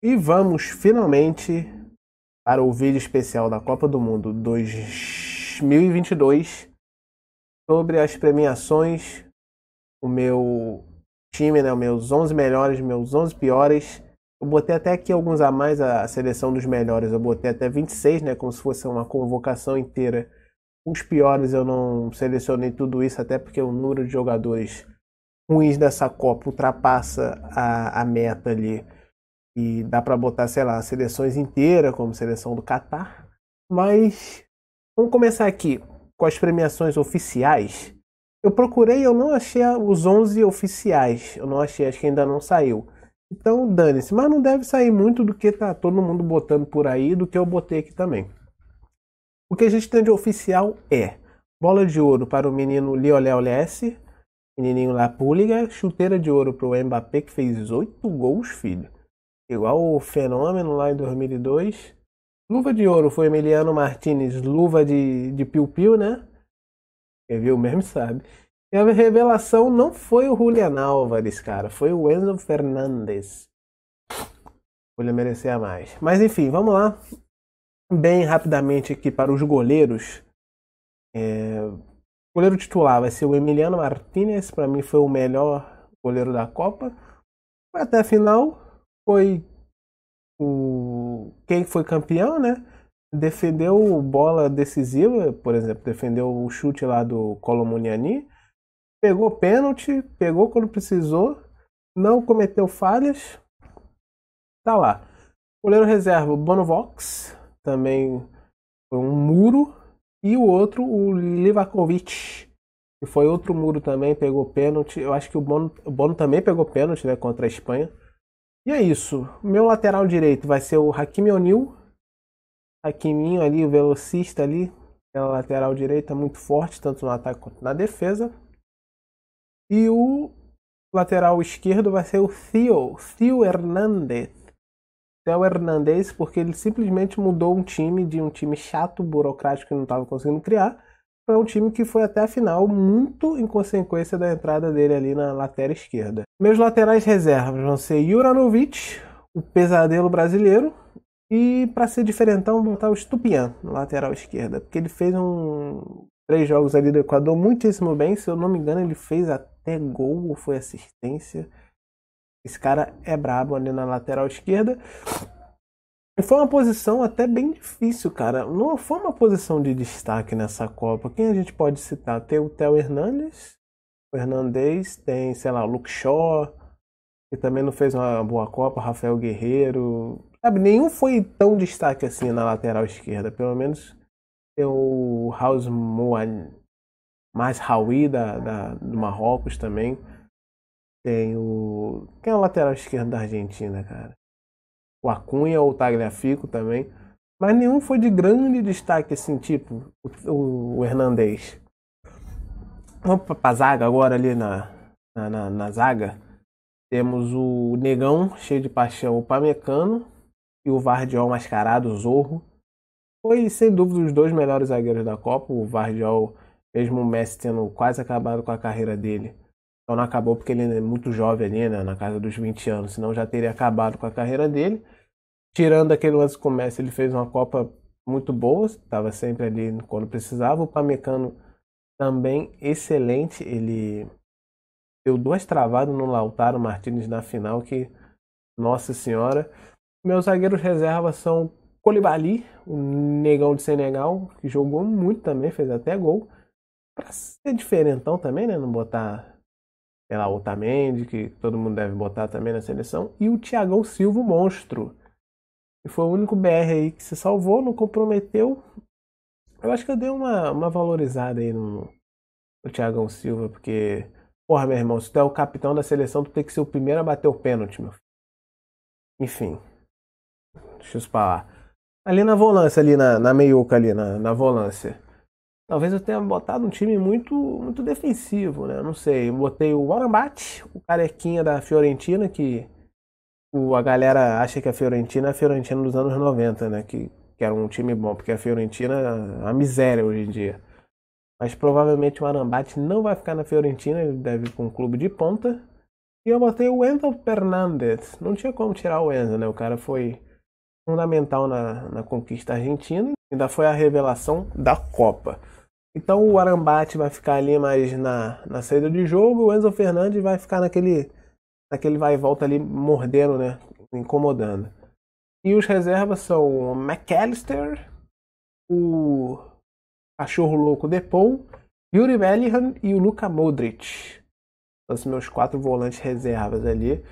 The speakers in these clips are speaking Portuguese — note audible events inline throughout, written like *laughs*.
E vamos finalmente para o vídeo especial da Copa do Mundo 2022 sobre as premiações, o meu time, né, meus 11 melhores, meus 11 piores. Eu botei até aqui alguns a mais a seleção dos melhores, eu botei até 26, né, como se fosse uma convocação inteira. Os piores eu não selecionei tudo isso, até porque o número de jogadores ruins dessa Copa ultrapassa a, a meta ali e dá para botar, sei lá, seleções inteiras, como seleção do Catar. Mas vamos começar aqui com as premiações oficiais. Eu procurei, eu não achei os 11 oficiais. Eu não achei, acho que ainda não saiu. Então dane-se, mas não deve sair muito do que tá todo mundo botando por aí, do que eu botei aqui também. O que a gente tem de oficial é bola de ouro para o menino Lionel Messi, menininho lá Púliga, chuteira de ouro para o Mbappé que fez 8 gols, filho igual o fenômeno lá em 2002. Luva de ouro foi Emiliano Martinez, luva de, de piu-piu, né? Quem viu mesmo sabe. E a revelação não foi o Julian Álvares, cara, foi o Enzo Fernandes. Julian merecia mais. Mas enfim, vamos lá. Bem rapidamente aqui para os goleiros. É... O goleiro titular vai ser o Emiliano Martinez, para mim foi o melhor goleiro da Copa. Foi até a final, foi o quem foi campeão, né? Defendeu bola decisiva, por exemplo, defendeu o chute lá do Colomuniani pegou pênalti, pegou quando precisou, não cometeu falhas, tá lá. Goleiro reserva, Bonovox, também foi um muro, e o outro, o Livakovic, que foi outro muro também, pegou pênalti. Eu acho que o Bono, o Bono também pegou pênalti né, contra a Espanha. E é isso. Meu lateral direito vai ser o Hakimi O'Neal. Hakiminho ali, o velocista ali. É lateral direita muito forte, tanto no ataque quanto na defesa. E o lateral esquerdo vai ser o Theo, Theo Hernandez. Theo Hernandez, porque ele simplesmente mudou um time de um time chato, burocrático que não estava conseguindo criar, para é um time que foi até a final muito em consequência da entrada dele ali na lateral esquerda. Meus laterais reservas vão ser Juranovic, o pesadelo brasileiro, e para ser diferentão botar o Stupian na lateral esquerda, porque ele fez um três jogos ali do Equador muitíssimo bem, se eu não me engano ele fez até gol ou foi assistência. Esse cara é brabo ali na lateral esquerda foi uma posição até bem difícil, cara. Não foi uma posição de destaque nessa Copa. Quem a gente pode citar? Tem o Theo Hernandes, o Hernandez, tem, sei lá, o Luke Shaw, que também não fez uma boa Copa, Rafael Guerreiro. Sabe, nenhum foi tão destaque assim na lateral esquerda. Pelo menos tem o House Moan, mais Hawi da, da, do Marrocos também. Tem o. Quem é o lateral esquerdo da Argentina, cara? o Acunha ou o Tagliafico também. Mas nenhum foi de grande destaque, assim, tipo o, o Hernandez. Vamos pra zaga agora ali na, na, na, na zaga. Temos o Negão, cheio de paixão, o Pamecano e o Vardiol mascarado, o Zorro. Foi, sem dúvida, os dois melhores zagueiros da Copa. O Vardiol, mesmo o Messi tendo quase acabado com a carreira dele, então não acabou porque ele é muito jovem ali, né, na casa dos 20 anos, senão já teria acabado com a carreira dele. Tirando aquele lance de começo, ele fez uma Copa muito boa, estava sempre ali quando precisava. O Pamecano também excelente, ele deu duas travadas no Lautaro Martinez na final que, nossa senhora. Meus zagueiros reservas são Colibali, o negão de Senegal, que jogou muito também, fez até gol. Pra ser diferentão também, né? Não botar sei lá, Otamendi, que todo mundo deve botar também na seleção, e o Thiagão Silva, o monstro, e foi o único BR aí que se salvou, não comprometeu. Eu acho que eu dei uma, uma valorizada aí no, no Thiagão Silva, porque, porra, meu irmão, se tu é o capitão da seleção, tu tem que ser o primeiro a bater o pênalti, meu filho. Enfim, deixa eu lá Ali na volância, ali na, na meiuca, ali na, na volância. Talvez eu tenha botado um time muito muito defensivo, né? Não sei. Eu botei o Warambate, o carequinha da Fiorentina, que o, a galera acha que a Fiorentina é a Fiorentina dos anos 90, né? Que, que era um time bom, porque a Fiorentina é uma miséria hoje em dia. Mas provavelmente o Arambate não vai ficar na Fiorentina, ele deve ir com um clube de ponta. E eu botei o Enzo Fernandes. Não tinha como tirar o Enzo, né? O cara foi fundamental na, na conquista argentina. Ainda foi a revelação da Copa. Então o Arambate vai ficar ali mais na, na saída de jogo, o Enzo Fernandes vai ficar naquele, naquele vai e volta ali mordendo, né? Incomodando. E os reservas são o McAllister, o Cachorro Louco Depou, Yuri Bellingham e o Luka Modric. São os meus quatro volantes reservas ali.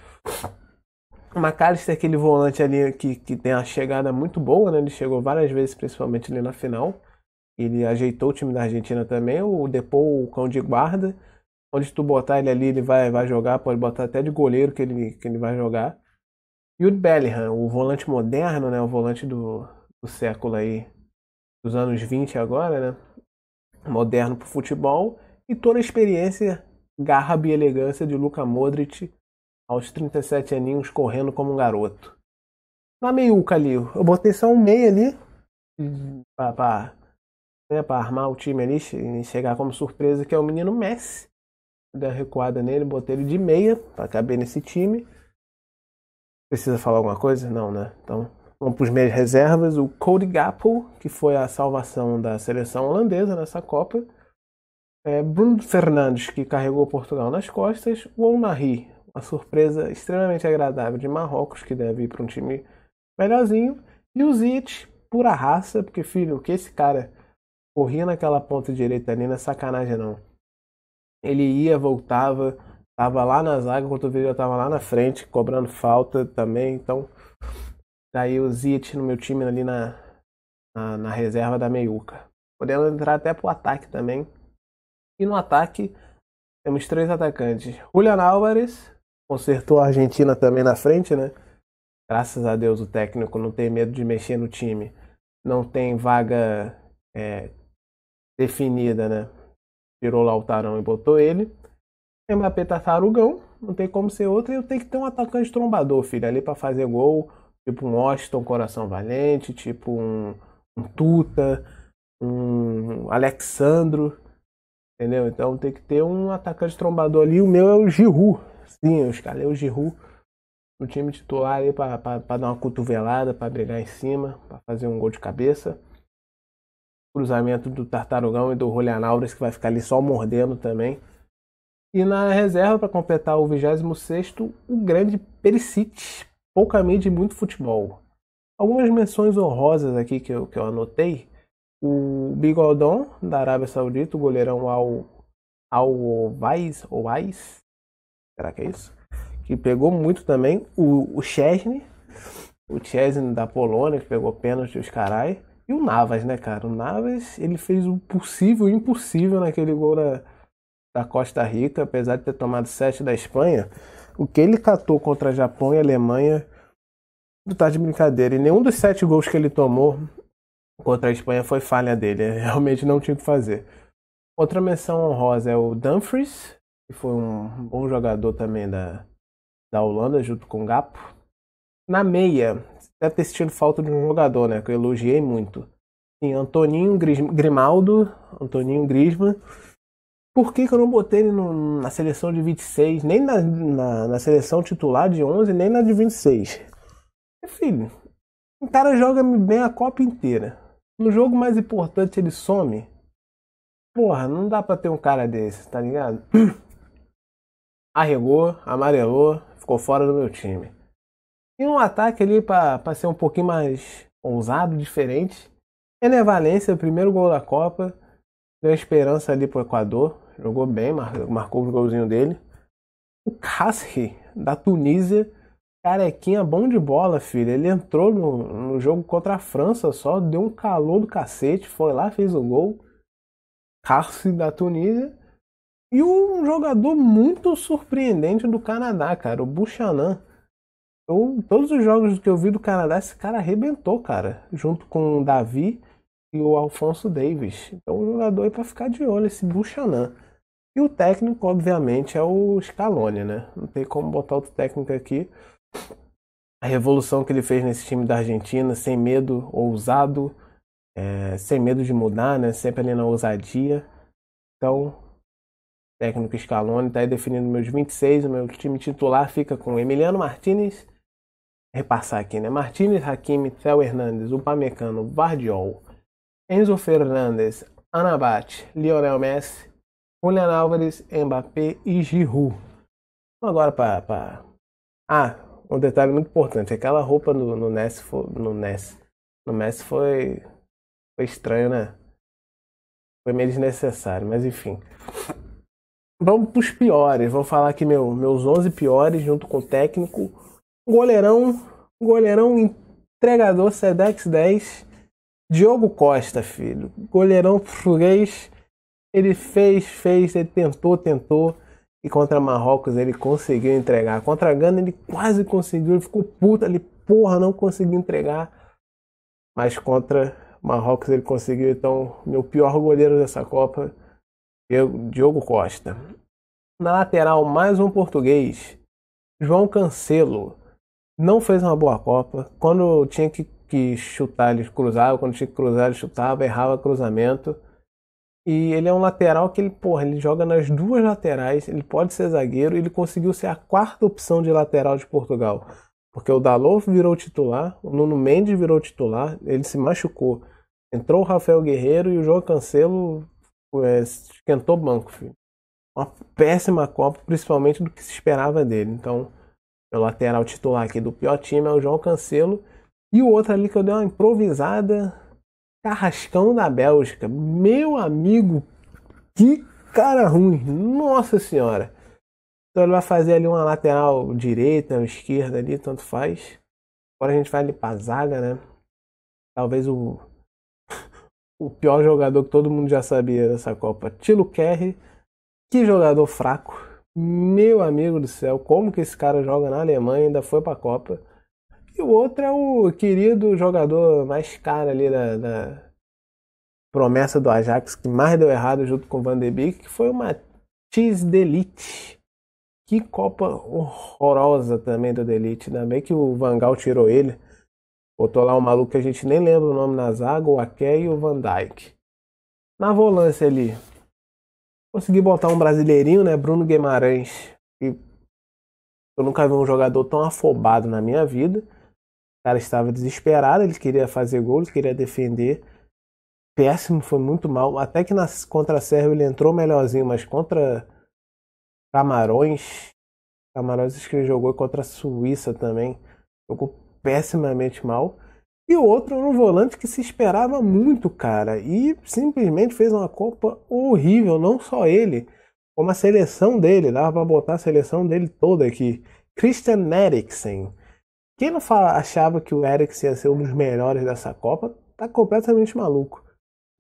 O McAllister é aquele volante ali que, que tem a chegada muito boa, né? Ele chegou várias vezes, principalmente ali na final ele ajeitou o time da Argentina também, o Depou, o cão de guarda. Onde tu botar ele ali, ele vai, vai jogar, pode botar até de goleiro que ele, que ele vai jogar. E o Bellingham, o volante moderno, né, o volante do, do século aí, dos anos 20 agora, né, moderno pro futebol. E toda a experiência, garra e elegância de Luka Modric aos 37 aninhos correndo como um garoto. Na meiuca ali, eu botei só um meia ali, pra, pra né, para armar o time ali e chegar como surpresa, que é o menino Messi. Deu uma recuada nele, botei ele de meia para caber nesse time. Precisa falar alguma coisa? Não, né? Então, vamos para os meias reservas. O Cody Gappo, que foi a salvação da seleção holandesa nessa Copa. É, Bruno Fernandes, que carregou Portugal nas costas. O Onari, uma surpresa extremamente agradável de Marrocos, que deve ir para um time melhorzinho. E o Zit, pura raça, porque, filho, o que esse cara corria naquela ponta direita ali, não é sacanagem não. Ele ia, voltava, tava lá na zaga, quando eu vi, tava lá na frente, cobrando falta também, então. Daí o Ziet no meu time ali na, na, na reserva da meiuca. Podendo entrar até pro ataque também. E no ataque, temos três atacantes. Julian Álvares, consertou a Argentina também na frente, né? Graças a Deus o técnico não tem medo de mexer no time. Não tem vaga é, definida, né? Tirou lá o Tarão e botou ele. Mbappé tá tarugão, não tem como ser outro. Eu tenho que ter um atacante trombador, filho, ali para fazer gol. Tipo um Austin, Coração Valente, tipo um, um Tuta, um Alexandro, entendeu? Então tem que ter um atacante trombador ali. O meu é o Giroud. Sim, eu escalei é o Giroud no time titular ali para dar uma cotovelada, para brigar em cima, para fazer um gol de cabeça cruzamento do Tartarugão e do Julian Alves, que vai ficar ali só mordendo também. E na reserva, para completar o 26, o grande Perisic. Pouca mídia e muito futebol. Algumas menções honrosas aqui que eu, que eu anotei. O Bigodon, da Arábia Saudita, o goleirão ao, ao Ovais, será que é isso? Que pegou muito também. O, o Chesney, o Chesney da Polônia, que pegou pênalti, os carai. E o Navas, né, cara? O Navas, ele fez o possível e o impossível naquele gol da, da Costa Rica, apesar de ter tomado 7 da Espanha. O que ele catou contra Japão e Alemanha não tá de brincadeira. E nenhum dos sete gols que ele tomou contra a Espanha foi falha dele. *laughs* Realmente não tinha o que fazer. Outra menção honrosa é o Dumfries, que foi um bom jogador também da, da Holanda, junto com o Gapo. Na meia, deve ter sentido falta de um jogador, né? Que eu elogiei muito. Sim, Antoninho Grimaldo, Antoninho Grisman. Por que, que eu não botei ele no, na seleção de 26, nem na, na, na, seleção titular de 11, nem na de 26? filho, o cara joga bem a Copa inteira. No jogo mais importante ele some. Porra, não dá pra ter um cara desse, tá ligado? *clears throat* Arregou, amarelou, ficou fora do meu time. E um ataque ali para ser um pouquinho mais ousado, diferente. Ené Valência, o primeiro gol da Copa. Deu esperança ali pro Equador. Jogou bem, marcou, marcou o golzinho dele. O Kasri, da Tunísia. Carequinha bom de bola, filho. Ele entrou no, no jogo contra a França só, deu um calor do cacete, foi lá, fez o gol. Kasri da Tunísia. E um jogador muito surpreendente do Canadá, cara, o Buchanan. Então, todos os jogos que eu vi do Canadá, esse cara arrebentou, cara. Junto com o Davi e o Alfonso Davis. Então, o jogador aí pra ficar de olho, esse Buchanan. E o técnico, obviamente, é o Scaloni, né? Não tem como botar outro técnico aqui. A revolução que ele fez nesse time da Argentina, sem medo, ousado, é, sem medo de mudar, né? Sempre ali na ousadia. Então, técnico Scaloni, tá aí definindo meus 26. O meu time titular fica com Emiliano Martinez, repassar aqui, né? Martinez, Hakimi, Théo Hernandes, Upamecano, Bardiol, Enzo Fernandes, Anabate, Lionel Messi, Julian Álvares, Mbappé e Giroud. Agora para... Pra... Ah, um detalhe muito importante. Aquela roupa no, no Ness, no Ness, no Messi foi, foi estranho, né? Foi meio desnecessário, mas enfim. Vamos para os piores. Vou falar aqui meu, meus 11 piores junto com o técnico Goleirão, goleirão entregador Sedex 10, Diogo Costa, filho. Goleirão português. Ele fez, fez, ele tentou, tentou. E contra Marrocos ele conseguiu entregar. Contra a Gana ele quase conseguiu, ele ficou puto ali, porra, não conseguiu entregar. Mas contra Marrocos ele conseguiu, então, meu pior goleiro dessa Copa, Diogo Costa. Na lateral, mais um português, João Cancelo não fez uma boa Copa. Quando tinha que, que chutar, ele cruzava. Quando tinha que cruzar, ele chutava, errava cruzamento. E ele é um lateral que ele, porra, ele joga nas duas laterais, ele pode ser zagueiro, ele conseguiu ser a quarta opção de lateral de Portugal. Porque o Dalot virou titular, o Nuno Mendes virou titular, ele se machucou. Entrou o Rafael Guerreiro e o João Cancelo é, esquentou o banco, filho. Uma péssima Copa, principalmente do que se esperava dele. Então, meu lateral titular aqui do pior time é o João Cancelo. E o outro ali que eu dei uma improvisada, Carrascão da Bélgica. Meu amigo, que cara ruim, nossa senhora. Então ele vai fazer ali uma lateral direita, esquerda ali, tanto faz. Agora a gente vai ali pra zaga, né? Talvez o, *laughs* o pior jogador que todo mundo já sabia dessa Copa, Tilo Kerry. Que jogador fraco meu amigo do céu, como que esse cara joga na Alemanha, ainda foi pra Copa. E o outro é o querido jogador mais caro ali da, da promessa do Ajax, que mais deu errado junto com o Van de Beek, que foi uma Matisse Delite. Que Copa horrorosa também do Delite. Ainda bem que o Van Gaal tirou ele. Botou lá um maluco que a gente nem lembra o nome na zaga, o Aké e o Van Dyke. Na volância ali, Consegui botar um brasileirinho, né? Bruno Guimarães. E eu nunca vi um jogador tão afobado na minha vida. O cara estava desesperado, ele queria fazer gols, queria defender. Péssimo, foi muito mal. Até que nas contra a Sérvia ele entrou melhorzinho, mas contra Camarões. Camarões acho que ele jogou contra a Suíça também. Jogou pessimamente mal. E o outro no volante que se esperava muito, cara, e simplesmente fez uma Copa horrível, não só ele, como a seleção dele, dava para botar a seleção dele toda aqui. Christian Eriksen. Quem não fala, achava que o Eriksen ia ser um dos melhores dessa Copa, tá completamente maluco.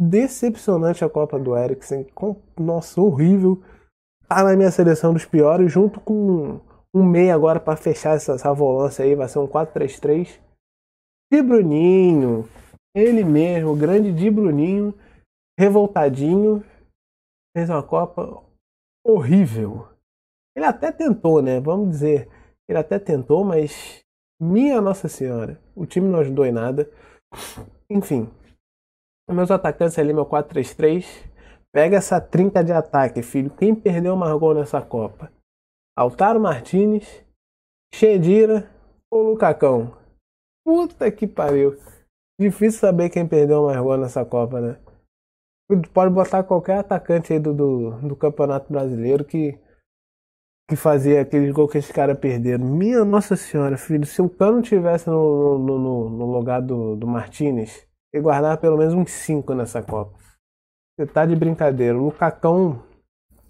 Decepcionante a Copa do Eriksen, com, nossa, horrível. Tá na minha seleção dos piores, junto com um meia agora para fechar essa, essa volância aí, vai ser um 4-3-3 de Bruninho, ele mesmo, o grande de Bruninho, revoltadinho, fez uma Copa horrível. Ele até tentou, né? Vamos dizer, ele até tentou, mas minha Nossa Senhora, o time não ajudou em nada. Enfim, meus atacantes ali, meu 4-3-3. Pega essa trinca de ataque, filho. Quem perdeu o Margot nessa Copa? Altaro Martinez, Chedira ou Lucacão? Puta que pariu. Difícil saber quem perdeu mais gol nessa Copa, né? Pode botar qualquer atacante aí do, do, do Campeonato Brasileiro que, que fazia aquele gol que esses caras perderam. Minha Nossa Senhora, filho, se o Cano tivesse no, no, no, no lugar do, do Martinez, ele guardava pelo menos uns 5 nessa Copa. Você tá de brincadeira. O Lucacão,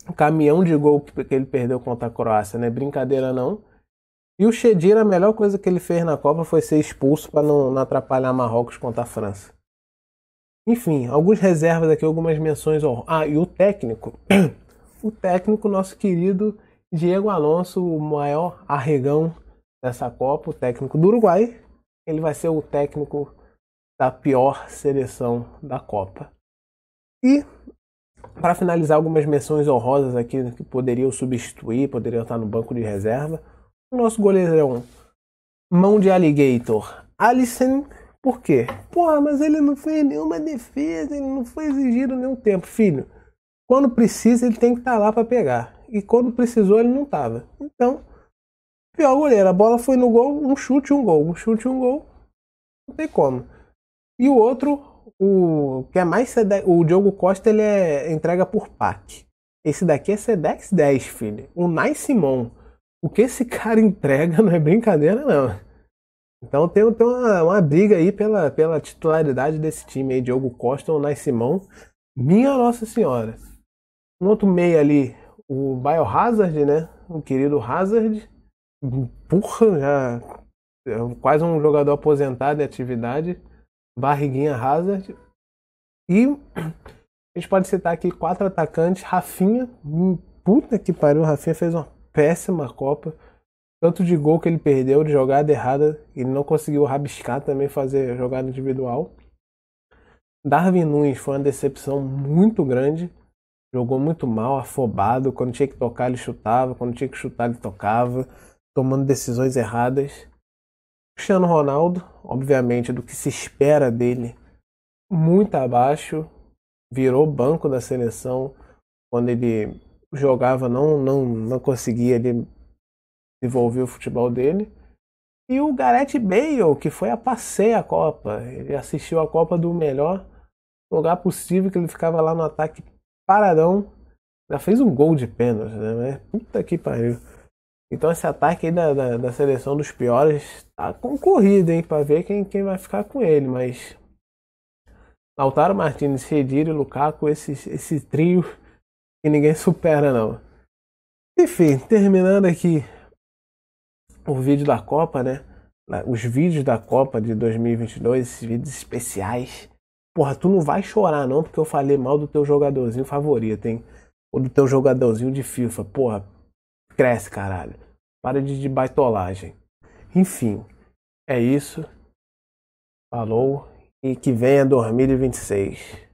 o caminhão de gol que, que ele perdeu contra a Croácia, né? Brincadeira não. E o Chedir, a melhor coisa que ele fez na Copa foi ser expulso para não, não, atrapalhar Marrocos contra a França. Enfim, algumas reservas aqui, algumas menções. Ó. Ah, e o técnico. *clears throat* O técnico, nosso querido Diego Alonso, o maior arregão dessa Copa, o técnico do Uruguai. Ele vai ser o técnico da pior seleção da Copa. E para finalizar, algumas menções honrosas aqui que poderiam substituir, poderiam estar no banco de reserva nosso goleirão, mão de alligator, Alisson, por quê? Porra, mas ele não fez nenhuma defesa, ele não foi exigido nenhum tempo, filho. Quando precisa, ele tem que estar tá lá para pegar. E quando precisou, ele não estava. Então, pior goleiro. A bola foi no gol, um chute, um gol. Um chute, um gol. Não tem como. E o outro, o que é mais o Diogo Costa, ele é entrega por pac Esse daqui é C10-10, filho. O Nai Simon o que esse cara entrega não é brincadeira, não. Então tem, tem uma, uma, briga aí pela, pela titularidade desse time aí, Diogo Costa ou Nais Simão. Minha Nossa Senhora. No outro meio ali, o Biohazard, né? O querido Hazard. Porra, já. É quase um jogador aposentado em atividade. Barriguinha Hazard. E a gente pode citar aqui quatro atacantes. Rafinha. Puta que pariu, o Rafinha fez uma péssima Copa. Tanto de gol que ele perdeu, de jogada errada, ele não conseguiu rabiscar também, fazer jogada individual. Darwin Nunes foi uma decepção muito grande. Jogou muito mal, afobado. Quando tinha que tocar, ele chutava. Quando tinha que chutar, ele tocava. Tomando decisões erradas. Cristiano Ronaldo, obviamente, do que se espera dele, muito abaixo. Virou banco da seleção quando ele jogava, não, não, não conseguia ele desenvolver o futebol dele. E o Gareth Bale, que foi a passeio a Copa. Ele assistiu a Copa do melhor lugar possível, que ele ficava lá no ataque paradão. já fez um gol de pênalti, né? Mas, puta que pariu. Então esse ataque aí da, da, da, seleção dos piores tá concorrido, hein? Pra ver quem, quem vai ficar com ele, mas... Lautaro Martins Chedira e Lukaku, esse, esse trio que ninguém supera não. Enfim, terminando aqui o vídeo da Copa, né? Os vídeos da Copa de 2022, esses vídeos especiais. Porra, tu não vai chorar não porque eu falei mal do teu jogadorzinho favorito, hein? Ou do teu jogadorzinho de FIFA. Porra, cresce, caralho. Para de, de baitolagem. Enfim, é isso. Falou e que venha 2026.